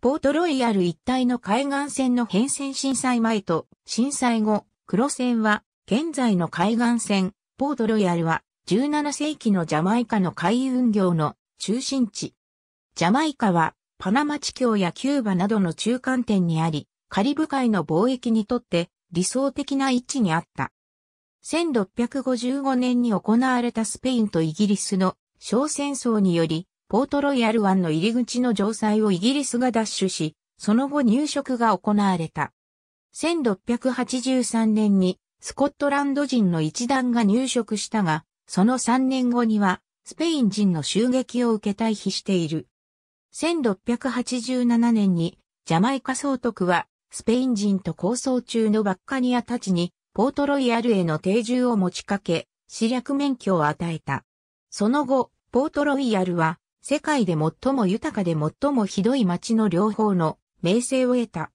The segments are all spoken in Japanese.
ポートロイヤル一帯の海岸線の変遷震災前と震災後、黒線は現在の海岸線、ポートロイヤルは17世紀のジャマイカの海運業の中心地。ジャマイカはパナマ地峡やキューバなどの中間点にあり、カリブ海の貿易にとって理想的な位置にあった。1655年に行われたスペインとイギリスの小戦争によりポートロイヤル湾の入り口の城塞をイギリスが奪取し、その後入植が行われた。1683年にスコットランド人の一団が入植したが、その3年後にはスペイン人の襲撃を受け退避している。1687年にジャマイカ総督はスペイン人と構想中のバッカニアたちにポートロイヤルへの定住を持ちかけ、私略免許を与えた。その後、ポートロイヤルは世界で最も豊かで最もひどい街の両方の名声を得た。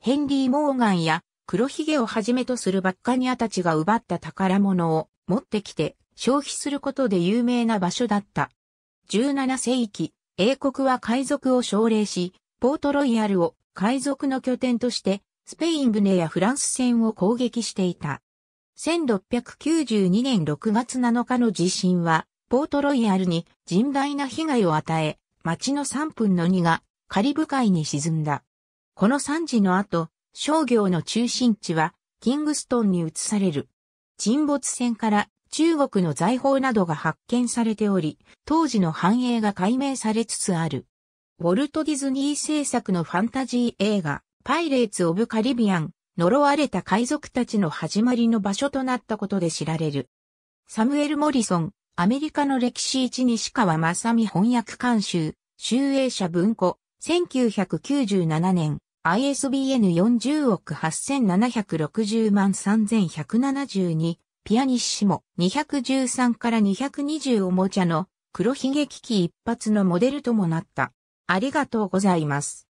ヘンリー・モーガンや黒ひげをはじめとするバッカニアたちが奪った宝物を持ってきて消費することで有名な場所だった。17世紀、英国は海賊を奨励し、ポートロイヤルを海賊の拠点として、スペイン船やフランス船を攻撃していた。1692年6月7日の地震は、ポートロイヤルに甚大な被害を与え、町の3分の2がカリブ海に沈んだ。この惨事の後、商業の中心地はキングストンに移される。沈没船から中国の財宝などが発見されており、当時の繁栄が解明されつつある。ウォルト・ディズニー制作のファンタジー映画、パイレーツ・オブ・カリビアン、呪われた海賊たちの始まりの場所となったことで知られる。サムエル・モリソン、アメリカの歴史一西川正美翻訳監修、集英社文庫、1997年、ISBN 40億8760万3172、ピアニッシモ213から220おもちゃの黒ひげ危機一発のモデルともなった。ありがとうございます。